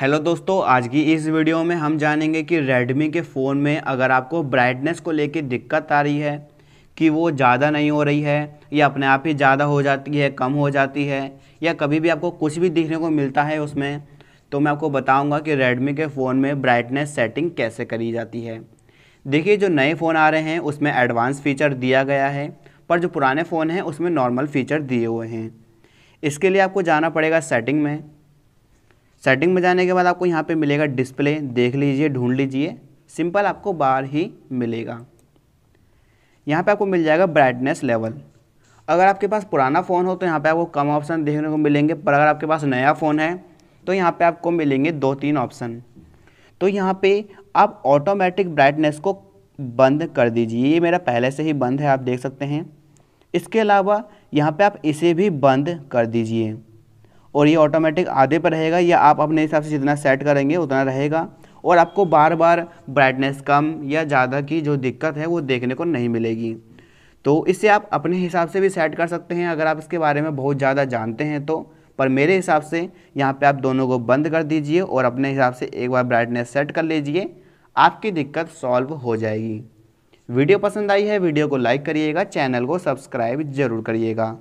hello दोस्तों आज की इस वीडियो में हम जानेंगे कि रेडमी के फ़ोन में अगर आपको ब्राइटनेस को लेकर दिक्कत आ रही है कि वो ज़्यादा नहीं हो रही है या अपने आप ही ज़्यादा हो जाती है कम हो जाती है या कभी भी आपको कुछ भी दिखने को मिलता है उसमें तो मैं आपको बताऊंगा कि रेडमी के फ़ोन में ब्राइटनेस सेटिंग कैसे करी जाती है देखिए जो नए फ़ोन आ रहे हैं उसमें एडवांस फ़ीचर दिया गया है पर जो पुराने फ़ोन हैं उसमें नॉर्मल फ़ीचर दिए हुए हैं इसके लिए आपको जाना पड़ेगा सेटिंग में सेटिंग में जाने के बाद आपको यहाँ पे मिलेगा डिस्प्ले देख लीजिए ढूंढ लीजिए सिंपल आपको बार ही मिलेगा यहाँ पे आपको मिल जाएगा ब्राइटनेस लेवल अगर आपके पास पुराना फ़ोन हो तो यहाँ पे आपको कम ऑप्शन देखने को मिलेंगे पर अगर आपके पास नया फ़ोन है तो यहाँ पे आपको मिलेंगे दो तीन ऑप्शन तो यहाँ पे आप ऑटोमेटिक ब्राइटनेस को बंद कर दीजिए ये मेरा पहले से ही बंद है आप देख सकते हैं इसके अलावा यहाँ पे आप इसे भी बंद कर दीजिए और ये ऑटोमेटिक आधे पर रहेगा या आप अपने हिसाब से जितना सेट करेंगे उतना रहेगा और आपको बार बार ब्राइटनेस कम या ज़्यादा की जो दिक्कत है वो देखने को नहीं मिलेगी तो इसे आप अपने हिसाब से भी सेट कर सकते हैं अगर आप इसके बारे में बहुत ज़्यादा जानते हैं तो पर मेरे हिसाब से यहाँ पे आप दोनों को बंद कर दीजिए और अपने हिसाब से एक बार ब्राइटनेस सेट कर लीजिए आपकी दिक्कत सॉल्व हो जाएगी वीडियो पसंद आई है वीडियो को लाइक करिएगा चैनल को सब्सक्राइब जरूर करिएगा